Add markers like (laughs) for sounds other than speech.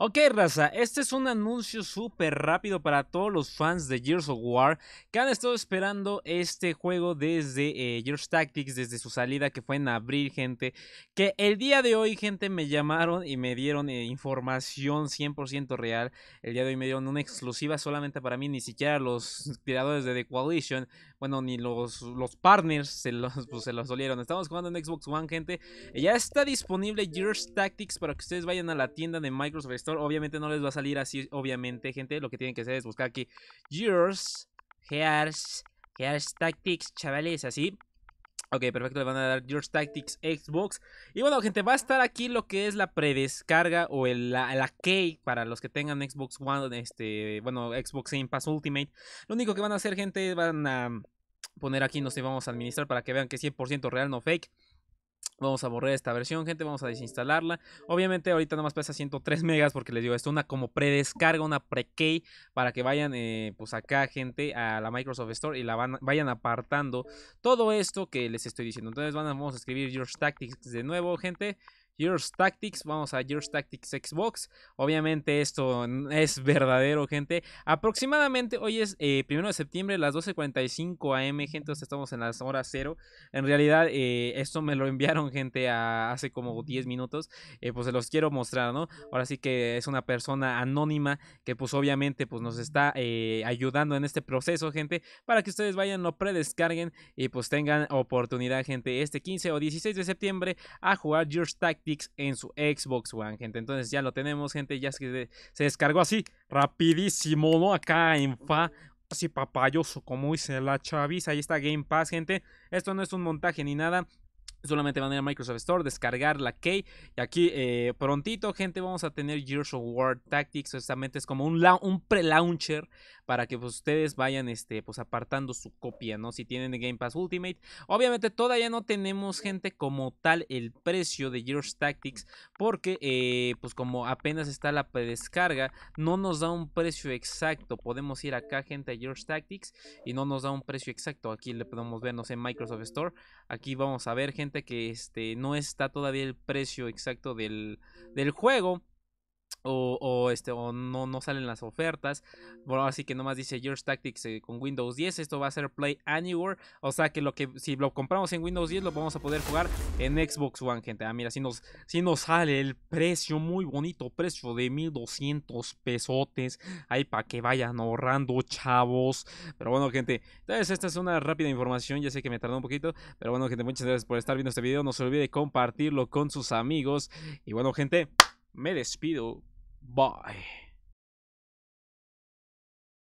Ok, raza, este es un anuncio súper rápido para todos los fans de Gears of War que han estado esperando este juego desde eh, Gears Tactics, desde su salida que fue en abril, gente. Que el día de hoy, gente, me llamaron y me dieron eh, información 100% real. El día de hoy me dieron una exclusiva solamente para mí, ni siquiera los tiradores de The Coalition, bueno, ni los, los partners se los, (laughs) pues, se los olieron. Estamos jugando en Xbox One, gente. Ya está disponible Gears Tactics para que ustedes vayan a la tienda de Microsoft Obviamente no les va a salir así, obviamente, gente. Lo que tienen que hacer es buscar aquí Gears, Gears, Gears Tactics, chavales, así. Ok, perfecto, le van a dar Gears Tactics Xbox. Y bueno, gente, va a estar aquí lo que es la predescarga o la, la key para los que tengan Xbox One, este, bueno, Xbox Game Pass Ultimate. Lo único que van a hacer, gente, van a poner aquí, no sé, vamos a administrar para que vean que 100% real, no fake. Vamos a borrar esta versión, gente, vamos a desinstalarla. Obviamente ahorita más pesa 103 megas porque les digo, esto una como predescarga, una pre-key para que vayan eh, pues acá, gente, a la Microsoft Store y la van, vayan apartando todo esto que les estoy diciendo. Entonces van vamos a escribir Your Tactics de nuevo, gente. Gears Tactics, vamos a Gears Tactics Xbox. Obviamente esto es verdadero, gente. Aproximadamente hoy es eh, primero de septiembre, las 12.45 am, gente, entonces estamos en las horas cero. En realidad, eh, esto me lo enviaron, gente, hace como 10 minutos. Eh, pues se los quiero mostrar, ¿no? Ahora sí que es una persona anónima que pues obviamente pues nos está ayudando en este proceso, gente, para que ustedes vayan, lo predescarguen y pues tengan oportunidad, gente, este 15 o 16 de septiembre a jugar Gears Tactics en su Xbox One, gente. Entonces ya lo tenemos, gente. Ya se, se descargó así, rapidísimo, ¿no? Acá en fa. Así papayoso, como dice la chaviza. Ahí está Game Pass, gente. Esto no es un montaje ni nada. Solamente van a ir a Microsoft Store, descargar la key. Y aquí eh, prontito, gente, vamos a tener Gears of War Tactics. Exactamente, es como un, un pre-launcher para que pues, ustedes vayan este, pues, apartando su copia, ¿no? Si tienen Game Pass Ultimate. Obviamente todavía no tenemos, gente, como tal el precio de Gears Tactics. Porque, eh, pues como apenas está la predescarga, no nos da un precio exacto. Podemos ir acá, gente, a Gears Tactics y no nos da un precio exacto. Aquí le podemos ver, no sé, Microsoft Store. Aquí vamos a ver, gente que este no está todavía el precio exacto del, del juego. O, este, no, no salen las ofertas. Bueno, así que nomás dice George Tactics eh, con Windows 10. Esto va a ser Play Anywhere. O sea que lo que si lo compramos en Windows 10 lo vamos a poder jugar en Xbox One, gente. Ah, mira, si nos, si nos sale el precio, muy bonito precio de 1200 pesotes. Ahí para que vayan ahorrando, chavos. Pero bueno, gente, entonces esta es una rápida información. Ya sé que me tardó un poquito. Pero bueno, gente, muchas gracias por estar viendo este video. No se olvide compartirlo con sus amigos. Y bueno, gente. Me despido. Bye.